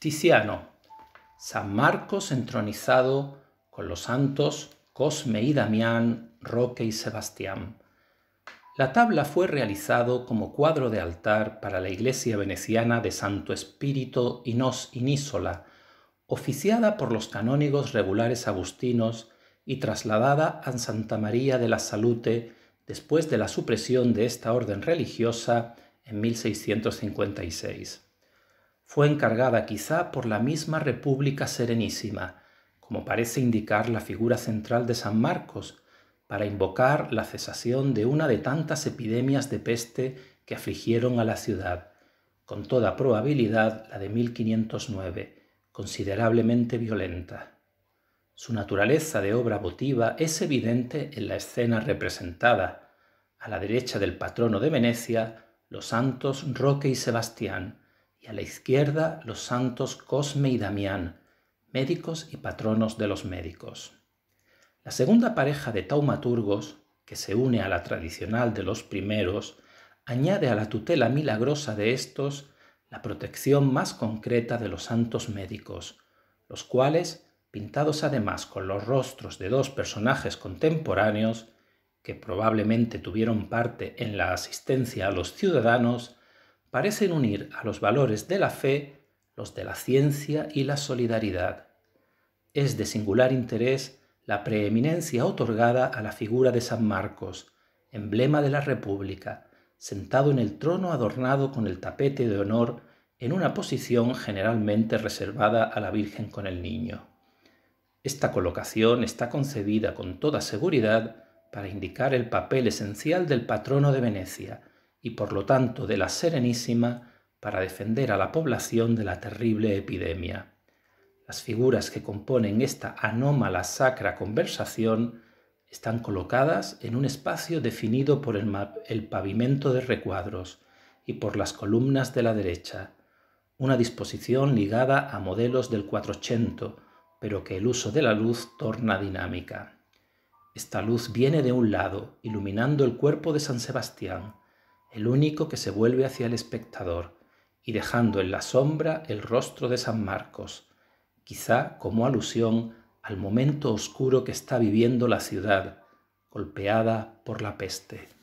Tiziano, San Marcos entronizado con los santos Cosme y Damián, Roque y Sebastián. La tabla fue realizado como cuadro de altar para la iglesia veneciana de Santo Espíritu y Nos Inísola, oficiada por los canónigos regulares agustinos y trasladada a Santa María de la Salute después de la supresión de esta orden religiosa en 1656 fue encargada quizá por la misma República Serenísima, como parece indicar la figura central de San Marcos, para invocar la cesación de una de tantas epidemias de peste que afligieron a la ciudad, con toda probabilidad la de 1509, considerablemente violenta. Su naturaleza de obra votiva es evidente en la escena representada, a la derecha del patrono de Venecia, los santos Roque y Sebastián, y a la izquierda los santos Cosme y Damián, médicos y patronos de los médicos. La segunda pareja de taumaturgos, que se une a la tradicional de los primeros, añade a la tutela milagrosa de estos la protección más concreta de los santos médicos, los cuales, pintados además con los rostros de dos personajes contemporáneos, que probablemente tuvieron parte en la asistencia a los ciudadanos, parecen unir a los valores de la fe los de la ciencia y la solidaridad. Es de singular interés la preeminencia otorgada a la figura de San Marcos, emblema de la República, sentado en el trono adornado con el tapete de honor en una posición generalmente reservada a la Virgen con el Niño. Esta colocación está concebida con toda seguridad para indicar el papel esencial del patrono de Venecia, y por lo tanto de la Serenísima para defender a la población de la terrible epidemia. Las figuras que componen esta anómala sacra conversación están colocadas en un espacio definido por el, pavimento de recuadros y por las columnas de la derecha, una disposición ligada a modelos del 480, pero que el uso de la luz torna dinámica. Esta luz viene de un lado, iluminando el cuerpo de San Sebastián, el único que se vuelve hacia el espectador y dejando en la sombra el rostro de San Marcos, quizá como alusión al momento oscuro que está viviendo la ciudad, golpeada por la peste.